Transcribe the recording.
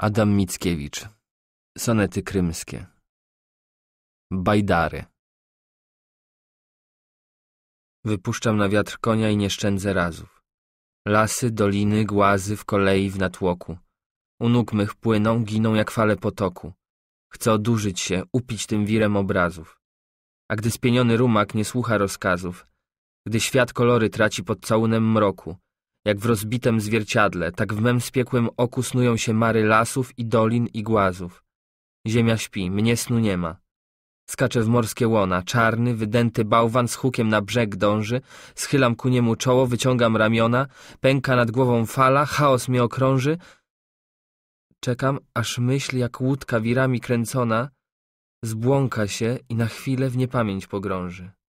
Adam Mickiewicz Sonety krymskie Bajdary Wypuszczam na wiatr konia i nie szczędzę razów. Lasy, doliny, głazy w kolei w natłoku. U nóg mych płyną, giną jak fale potoku. Chcę odurzyć się, upić tym wirem obrazów. A gdy spieniony rumak nie słucha rozkazów, gdy świat kolory traci pod całunem mroku, jak w rozbitem zwierciadle, tak w mem spiekłym oku snują się mary lasów i dolin i głazów. Ziemia śpi, mnie snu nie ma. Skaczę w morskie łona, czarny, wydęty bałwan z hukiem na brzeg dąży, schylam ku niemu czoło, wyciągam ramiona, pęka nad głową fala, chaos mnie okrąży. Czekam, aż myśl jak łódka wirami kręcona zbłąka się i na chwilę w niepamięć pogrąży.